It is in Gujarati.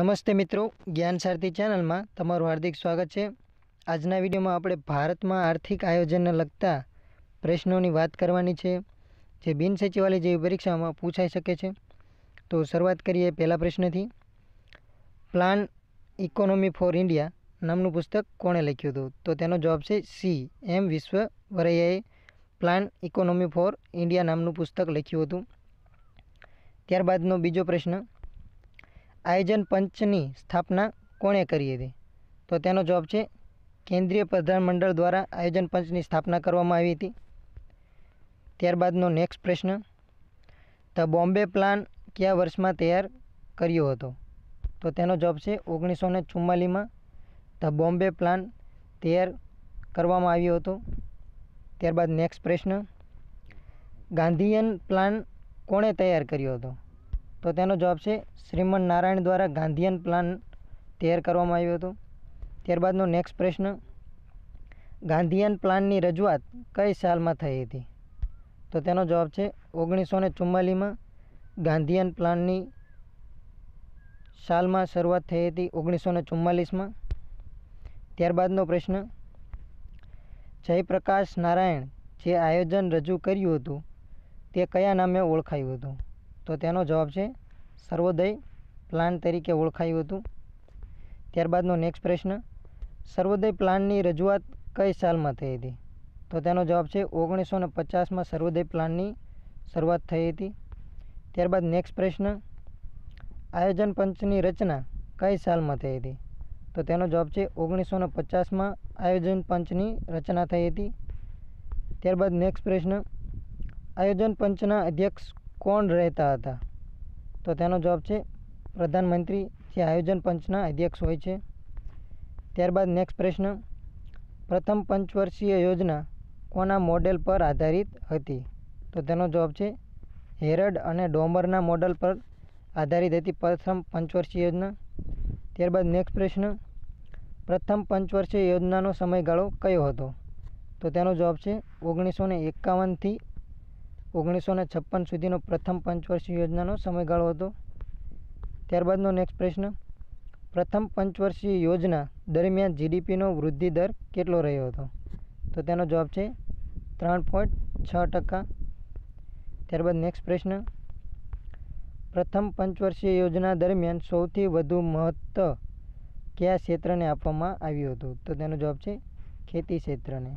નમસ્તે મિત્રો જ્ઞાન સારથી ચેનલમાં તમારું હાર્દિક સ્વાગત છે આજના વિડીયોમાં આપણે ભારતમાં આર્થિક આયોજનને લગતા પ્રશ્નોની વાત કરવાની છે જે બિન સચિવાલય જેવી પરીક્ષામાં પૂછાઈ શકે છે તો શરૂઆત કરીએ પહેલા પ્રશ્નથી પ્લાન ઇકોનોમી ફોર ઇન્ડિયા નામનું પુસ્તક કોણે લખ્યું હતું તો તેનો જવાબ છે સી એમ વિશ્વવરૈયાએ પ્લાન ઇકોનોમી ફોર ઇન્ડિયા નામનું પુસ્તક લખ્યું હતું ત્યારબાદનો બીજો પ્રશ્ન આયોજન પંચની સ્થાપના કોણે કરી હતી તો તેનો જવાબ છે કેન્દ્રીય પ્રધાનમંડળ દ્વારા આયોજન પંચની સ્થાપના કરવામાં આવી હતી ત્યારબાદનો નેક્સ્ટ પ્રશ્ન ધ બોમ્બે પ્લાન કયા વર્ષમાં તૈયાર કર્યો હતો તો તેનો જવાબ છે ઓગણીસો ને ચુમ્માલીમાં ધ બોમ્બે પ્લાન તૈયાર કરવામાં આવ્યો હતો ત્યારબાદ નેક્સ્ટ પ્રશ્ન ગાંધીયન પ્લાન કોણે તૈયાર કર્યો હતો તો તેનો જવાબ છે શ્રીમન નારાયણ દ્વારા ગાંધીયન પ્લાન તૈયાર કરવામાં આવ્યું હતું ત્યારબાદનો નેક્સ્ટ પ્રશ્ન ગાંધીયન પ્લાનની રજૂઆત કઈ સાલમાં થઈ હતી તો તેનો જવાબ છે ઓગણીસો ને ચુમ્માલીમાં ગાંધીયન પ્લાનની સાલમાં શરૂઆત થઈ હતી ઓગણીસો ને ચુમ્માલીસમાં ત્યારબાદનો પ્રશ્ન જયપ્રકાશ નારાયણ જે આયોજન રજૂ કર્યું હતું તે કયા નામે ઓળખાયું હતું તો તેનો જવાબ છે સર્વોદય પ્લાન તરીકે ઓળખાયું હતું ત્યારબાદનો નેક્સ્ટ પ્રશ્ન સર્વોદય પ્લાનની રજૂઆત કઈ સાલમાં થઈ હતી તો તેનો જવાબ છે ઓગણીસો ને પચાસમાં સર્વોદય પ્લાનની શરૂઆત થઈ હતી ત્યારબાદ નેક્સ્ટ પ્રશ્ન આયોજન પંચની રચના કઈ સાલમાં થઈ હતી તો તેનો જવાબ છે ઓગણીસો ને પચાસમાં આયોજન પંચની રચના થઈ હતી ત્યારબાદ નેક્સ્ટ પ્રશ્ન આયોજન પંચના અધ્યક્ષ કોણ રહેતા હતા તો તેનો જવાબ છે પ્રધાનમંત્રી જે આયોજન પંચના અધ્યક્ષ હોય છે ત્યારબાદ નેક્સ્ટ પ્રશ્ન પ્રથમ પંચવર્ષીય યોજના કોના મોડેલ પર આધારિત હતી તો તેનો જવાબ છે હેરડ અને ડોમરના મોડલ પર આધારિત હતી પ્રથમ પંચવર્ષીય યોજના ત્યારબાદ નેક્સ્ટ પ્રશ્ન પ્રથમ પંચવર્ષીય યોજનાનો સમયગાળો કયો હતો તો તેનો જવાબ છે ઓગણીસો ને એકાવનથી ઓગણીસો ને છપ્પન સુધીનો પ્રથમ પંચવર્ષીય યોજનાનો સમયગાળો હતો ત્યારબાદનો નેક્સ્ટ પ્રશ્ન પ્રથમ પંચવર્ષીય યોજના દરમિયાન જીડીપીનો વૃદ્ધિ દર કેટલો રહ્યો હતો તો તેનો જવાબ છે ત્રણ પોઈન્ટ છ ટકા ત્યારબાદ નેક્સ્ટ પ્રશ્ન પ્રથમ પંચવર્ષીય યોજના દરમિયાન સૌથી વધુ મહત્વ કયા ક્ષેત્રને આપવામાં આવ્યું હતું તો તેનો જવાબ છે ખેતી ક્ષેત્રને